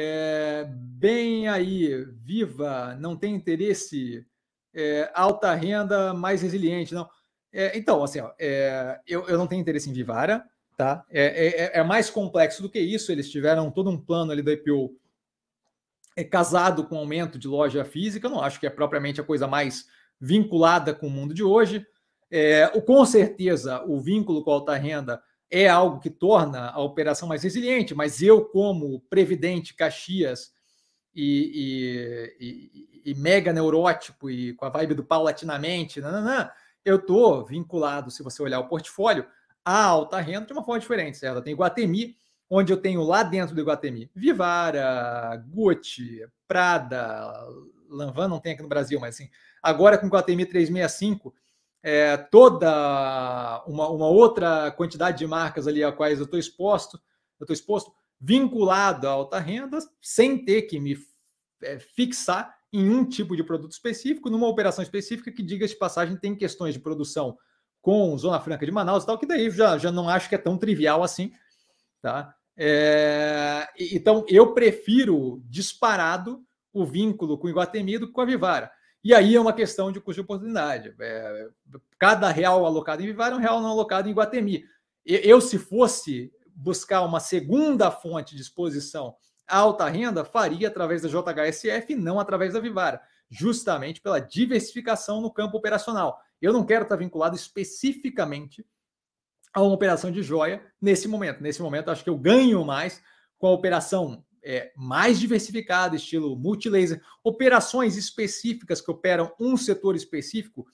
É, bem aí, viva, não tem interesse, é, alta renda, mais resiliente, não. É, então, assim, ó, é, eu, eu não tenho interesse em Vivara, tá? É, é, é, mais complexo do que isso, eles tiveram todo um plano ali da IPO casado com aumento de loja física, não acho que é propriamente a coisa mais vinculada com o mundo de hoje. o, com certeza, o vínculo com alta renda é algo que torna a operação mais resiliente, mas eu, como previdente Caxias e, e, e, e mega neurótico e com a vibe do paulatinamente, nananã, eu estou vinculado, se você olhar o portfólio, à alta renda de uma forma diferente, certo? tem Guatemi, onde eu tenho lá dentro do Guatemi Vivara, Gucci, Prada, Lanvan não tem aqui no Brasil, mas assim, agora com Guatemi 365, é, toda uma, uma outra quantidade de marcas ali a quais eu estou exposto, eu estou exposto vinculado à alta renda, sem ter que me é, fixar em um tipo de produto específico, numa operação específica que, diga-se de passagem, tem questões de produção com Zona Franca de Manaus e tal, que daí já, já não acho que é tão trivial assim, tá? É, então, eu prefiro disparado o vínculo com o Iguatemi do que com a Vivara. E aí é uma questão de custo de oportunidade. É, cada real alocado em Vivar é um real não alocado em Guatemi. Eu, se fosse buscar uma segunda fonte de exposição à alta renda, faria através da JHSF e não através da Vivara, justamente pela diversificação no campo operacional. Eu não quero estar vinculado especificamente a uma operação de joia nesse momento. Nesse momento, acho que eu ganho mais com a operação é, mais diversificada, estilo multilaser, operações específicas que operam um setor específico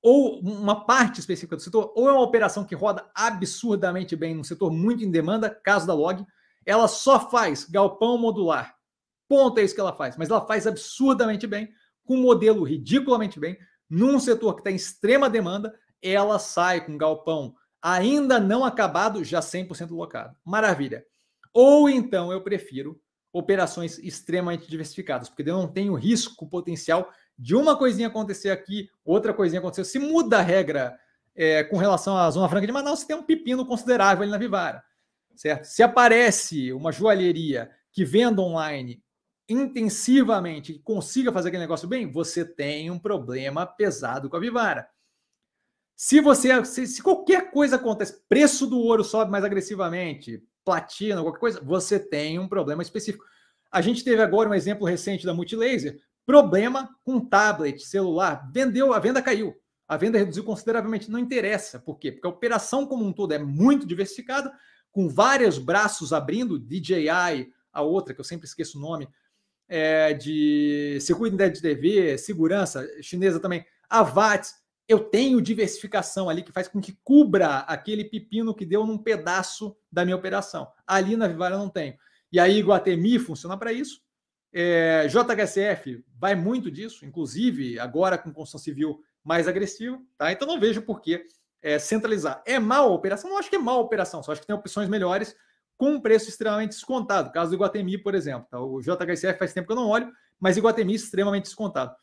ou uma parte específica do setor, ou é uma operação que roda absurdamente bem num setor muito em demanda, caso da log, ela só faz galpão modular. Ponto é isso que ela faz, mas ela faz absurdamente bem, com um modelo ridiculamente bem, num setor que está em extrema demanda, ela sai com galpão ainda não acabado, já 100% locado. Maravilha. Ou então eu prefiro operações extremamente diversificadas, porque eu não tenho risco potencial de uma coisinha acontecer aqui, outra coisinha acontecer. Se muda a regra é, com relação à Zona Franca de Manaus, você tem um pepino considerável ali na Vivara. Certo? Se aparece uma joalheria que venda online intensivamente e consiga fazer aquele negócio bem, você tem um problema pesado com a Vivara. Se você se, se qualquer coisa acontece, preço do ouro sobe mais agressivamente, platina, qualquer coisa, você tem um problema específico. A gente teve agora um exemplo recente da Multilaser, problema com tablet, celular, vendeu, a venda caiu. A venda reduziu consideravelmente, não interessa. Por quê? Porque a operação como um todo é muito diversificada, com vários braços abrindo, DJI, a outra, que eu sempre esqueço o nome, é, de circuito de TV, segurança chinesa também, a eu tenho diversificação ali que faz com que cubra aquele pepino que deu num pedaço da minha operação. Ali na Vivara eu não tenho. E aí Guatemi funciona para isso. É, JHSF vai muito disso, inclusive agora com construção civil mais agressiva. Tá? Então não vejo por que é, centralizar. É mal a operação? Não acho que é mal a operação, só acho que tem opções melhores com um preço extremamente descontado. Caso do Guatemi, por exemplo. Tá? O JHSF faz tempo que eu não olho, mas Iguatemi extremamente descontado.